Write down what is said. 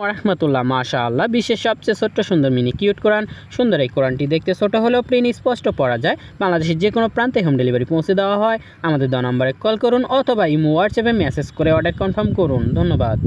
রহমতুল্লাহ মাশা আল্লাহ বিশ্বের সবচেয়ে ছোট্ট সুন্দর মিনি কিউট কোরআন সুন্দর এই কোরআনটি দেখতে ছোট হলেও প্রিন্ট স্পষ্ট পড়া যায় বাংলাদেশের যে কোনো প্রান্তে হোম ডেলিভারি পৌঁছে দেওয়া হয় আমাদের দ নম্বরে কল করুন অথবা ইমো হোয়াটসঅ্যাপে মেসেজ করে অর্ডার কনফার্ম করুন ধন্যবাদ